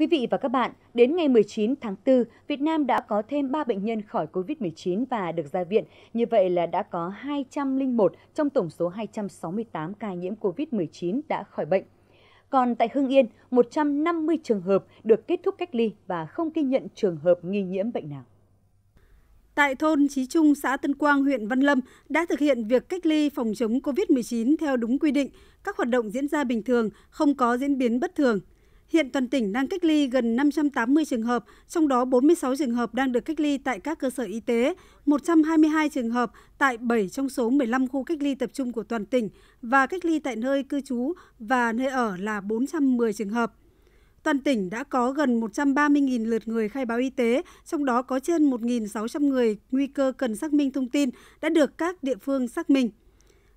quý vị và các bạn, đến ngày 19 tháng 4, Việt Nam đã có thêm 3 bệnh nhân khỏi COVID-19 và được ra viện. Như vậy là đã có 201 trong tổng số 268 ca nhiễm COVID-19 đã khỏi bệnh. Còn tại Hưng Yên, 150 trường hợp được kết thúc cách ly và không ghi nhận trường hợp nghi nhiễm bệnh nào. Tại thôn Chí Trung, xã Tân Quang, huyện Văn Lâm đã thực hiện việc cách ly phòng chống COVID-19 theo đúng quy định, các hoạt động diễn ra bình thường, không có diễn biến bất thường. Hiện toàn tỉnh đang cách ly gần 580 trường hợp, trong đó 46 trường hợp đang được cách ly tại các cơ sở y tế, 122 trường hợp tại 7 trong số 15 khu cách ly tập trung của toàn tỉnh và cách ly tại nơi cư trú và nơi ở là 410 trường hợp. Toàn tỉnh đã có gần 130.000 lượt người khai báo y tế, trong đó có trên 1.600 người nguy cơ cần xác minh thông tin đã được các địa phương xác minh.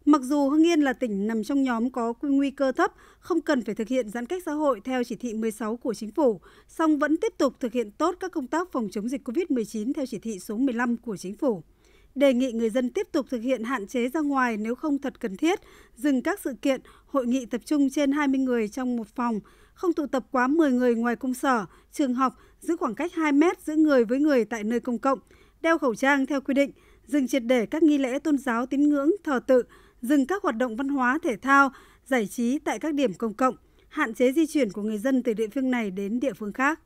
Mặc dù Hưng Yên là tỉnh nằm trong nhóm có nguy cơ thấp, không cần phải thực hiện giãn cách xã hội theo chỉ thị 16 của chính phủ, song vẫn tiếp tục thực hiện tốt các công tác phòng chống dịch COVID-19 theo chỉ thị số 15 của chính phủ. Đề nghị người dân tiếp tục thực hiện hạn chế ra ngoài nếu không thật cần thiết, dừng các sự kiện, hội nghị tập trung trên 20 người trong một phòng, không tụ tập quá 10 người ngoài công sở, trường học, giữ khoảng cách 2 mét giữa người với người tại nơi công cộng, đeo khẩu trang theo quy định, dừng triệt để các nghi lễ tôn giáo tín ngưỡng, thờ tự, dừng các hoạt động văn hóa thể thao, giải trí tại các điểm công cộng, hạn chế di chuyển của người dân từ địa phương này đến địa phương khác.